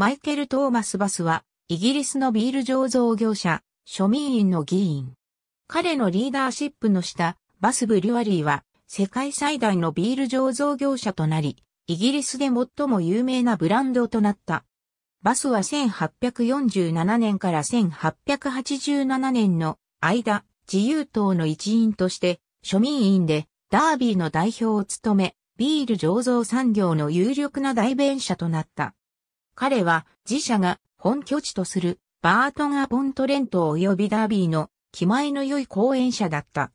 マイケル・トーマス・バスは、イギリスのビール醸造業者、庶民員の議員。彼のリーダーシップの下、バス・ブリュワリーは、世界最大のビール醸造業者となり、イギリスで最も有名なブランドとなった。バスは1847年から1887年の間、自由党の一員として、庶民員でダービーの代表を務め、ビール醸造産業の有力な代弁者となった。彼は自社が本拠地とするバートン・アポントレント及びダービーの気前の良い講演者だった。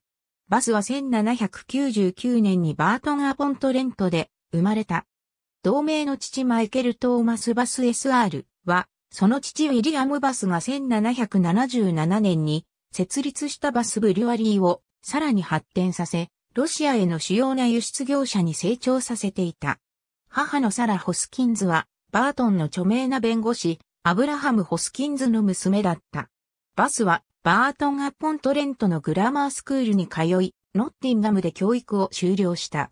バスは1799年にバートン・アポントレントで生まれた。同盟の父マイケル・トーマス・バス SR は、その父ウィリアム・バスが1777年に設立したバスブリュワリーをさらに発展させ、ロシアへの主要な輸出業者に成長させていた。母のサラ・ホスキンズはバートンの著名な弁護士、アブラハム・ホスキンズの娘だった。バスは、バートン・アポントレントのグラマースクールに通い、ノッティンガムで教育を修了した。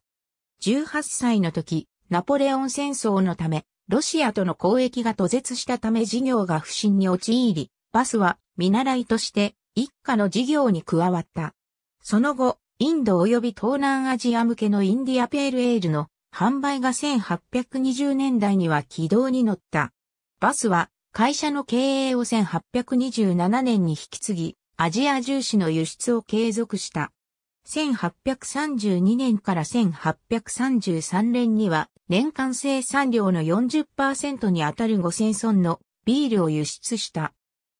18歳の時、ナポレオン戦争のため、ロシアとの交易が途絶したため事業が不振に陥り、バスは見習いとして一家の事業に加わった。その後、インド及び東南アジア向けのインディアペールエールの販売が1820年代には軌道に乗った。バスは会社の経営を1827年に引き継ぎ、アジア重視の輸出を継続した。1832年から1833年には年間生産量の40%にあたる5000トのビールを輸出した。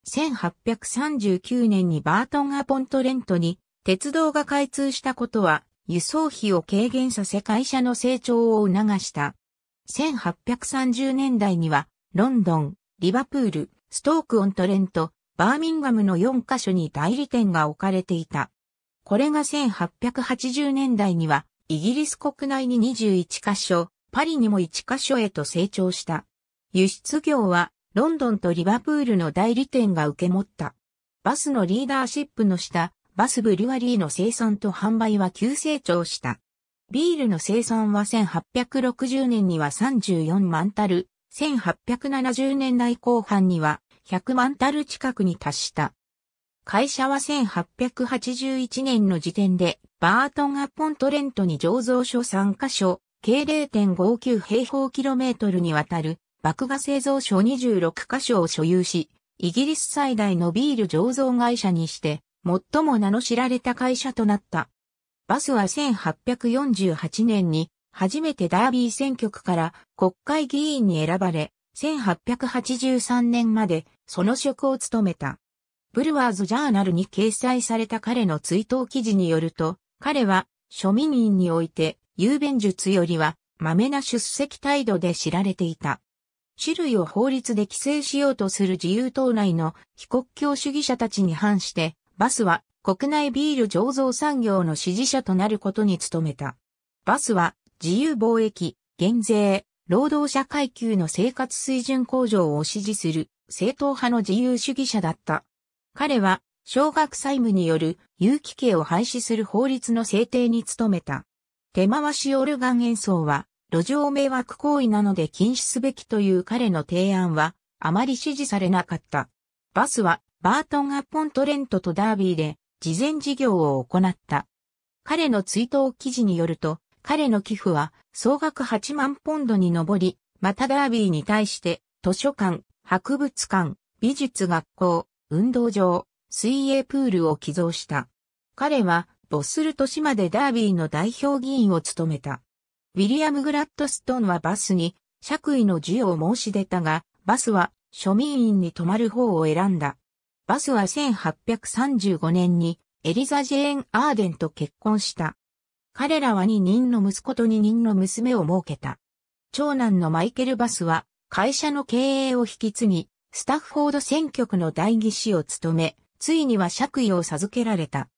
1839年にバートンアポントレントに鉄道が開通したことは輸送費を軽減させ会社の成長を促した。1830年代には、ロンドン、リバプール、ストーク・オン・トレント、バーミンガムの4カ所に代理店が置かれていた。これが1880年代には、イギリス国内に21カ所、パリにも1カ所へと成長した。輸出業は、ロンドンとリバプールの代理店が受け持った。バスのリーダーシップの下、バスブリュワリーの生産と販売は急成長した。ビールの生産は1860年には34万タル、1870年代後半には100万タル近くに達した。会社は1881年の時点で、バートン・アポントレントに醸造所3カ所、計0.59平方キロメートルにわたる、麦芽製造所26カ所を所有し、イギリス最大のビール醸造会社にして、最も名の知られた会社となった。バスは1848年に初めてダービー選挙区から国会議員に選ばれ、1883年までその職を務めた。ブルワーズジャーナルに掲載された彼の追悼記事によると、彼は庶民院において郵弁術よりは豆な出席態度で知られていた。種類を法律で規制しようとする自由党内の非国境主義者たちに反して、バスは国内ビール醸造産業の支持者となることに努めた。バスは自由貿易、減税、労働者階級の生活水準向上を支持する正統派の自由主義者だった。彼は少額債務による有機刑を廃止する法律の制定に努めた。手回しオルガン演奏は路上迷惑行為なので禁止すべきという彼の提案はあまり支持されなかった。バスはバートン・アポントレントとダービーで慈善事業を行った。彼の追悼記事によると、彼の寄付は総額8万ポンドに上り、またダービーに対して図書館、博物館、美術学校、運動場、水泳プールを寄贈した。彼は、ボスル都市までダービーの代表議員を務めた。ウィリアム・グラッドストンはバスに、爵位の授与を申し出たが、バスは庶民員に泊まる方を選んだ。バスは1835年にエリザ・ジェーン・アーデンと結婚した。彼らは二人の息子と二人の娘を設けた。長男のマイケル・バスは会社の経営を引き継ぎ、スタッフォード選挙区の代議士を務め、ついには爵位を授けられた。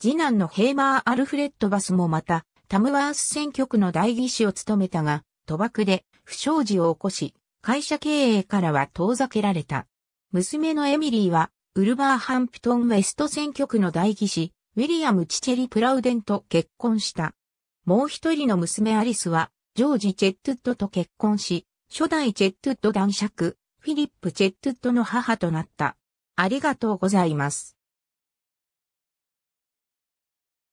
次男のヘイマー・アルフレッド・バスもまた、タムワース選挙区の代議士を務めたが、賭博で不祥事を起こし、会社経営からは遠ざけられた。娘のエミリーはウルバーハンプトンウェスト選挙区の代議士、ウィリアム・チチェリ・プラウデンと結婚した。もう一人の娘アリスは、ジョージ・チェットットと結婚し、初代チェットット男爵、フィリップ・チェットットの母となった。ありがとうございます。